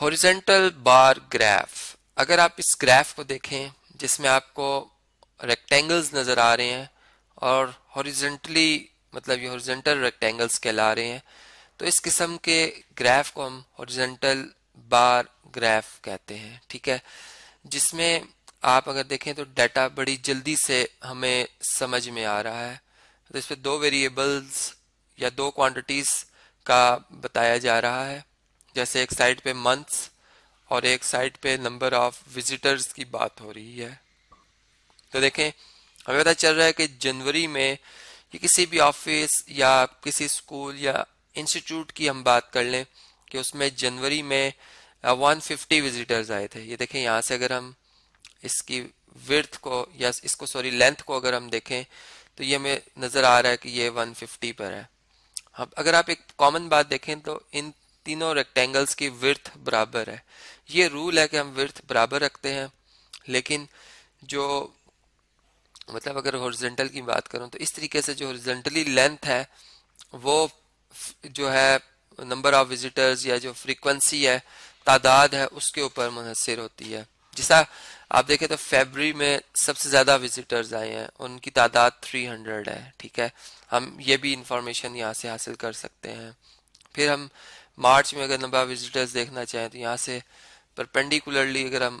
horizontal bar graph अगर आप इस ग्राफ को देखें जिसमें आपको रेक्टेंगल्स नज़र आ रहे हैं और हॉरिजेंटली मतलब ये हॉरिजेंटल रेक्टेंगल्स कहला रहे हैं तो इस किस्म के ग्राफ को हम हॉरिजेंटल बार ग्राफ कहते हैं ठीक है जिसमें आप अगर देखें तो डाटा बड़ी जल्दी से हमें समझ में आ रहा है तो इस पर दो वेरिएबल्स या दो क्वांटिटीज़ का बताया जा रहा है जैसे एक साइड पे मंथ्स और एक साइड पे नंबर ऑफ विजिटर्स की बात हो रही है तो देखें हमें पता चल रहा है कि जनवरी में कि किसी भी ऑफिस या किसी स्कूल या इंस्टीट्यूट की हम बात कर लें कि उसमें जनवरी में 150 uh, विजिटर्स आए थे ये देखें यहाँ से अगर हम इसकी विर्थ को या इसको सॉरी लेंथ को अगर हम देखें तो ये हमें नज़र आ रहा है कि ये 150 पर है अब अगर आप एक कॉमन बात देखें तो इन तीनों रेक्टेंगल्स की विर्थ बराबर है ये रूल है कि हम विर्थ बराबर रखते हैं लेकिन जो मतलब अगर हॉरिजेंटल की बात करूं तो इस तरीके से जो हॉरिजेंटली लेंथ है वो जो है नंबर ऑफ विजिटर्स या जो फ्रीक्वेंसी है तादाद है उसके ऊपर मुनसर होती है जैसा आप देखें तो फेबरी में सबसे ज़्यादा विजिटर्स आए हैं उनकी तादाद 300 है ठीक है हम ये भी इंफॉर्मेशन यहाँ से हासिल कर सकते हैं फिर हम मार्च में अगर ऑफ विजिटर्स देखना चाहें तो यहाँ से परपेंडिकुलरली अगर हम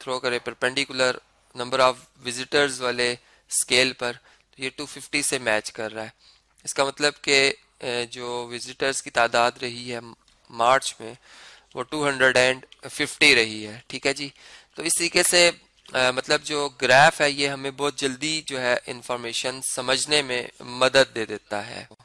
थ्रो करें परपेंडिकुलर नंबर ऑफ विजिटर्स वाले स्केल पर तो ये 250 से मैच कर रहा है इसका मतलब कि जो विजिटर्स की तादाद रही है मार्च में वो 250 रही है ठीक है जी तो इस तरीके से आ, मतलब जो ग्राफ है ये हमें बहुत जल्दी जो है इंफॉर्मेशन समझने में मदद दे देता है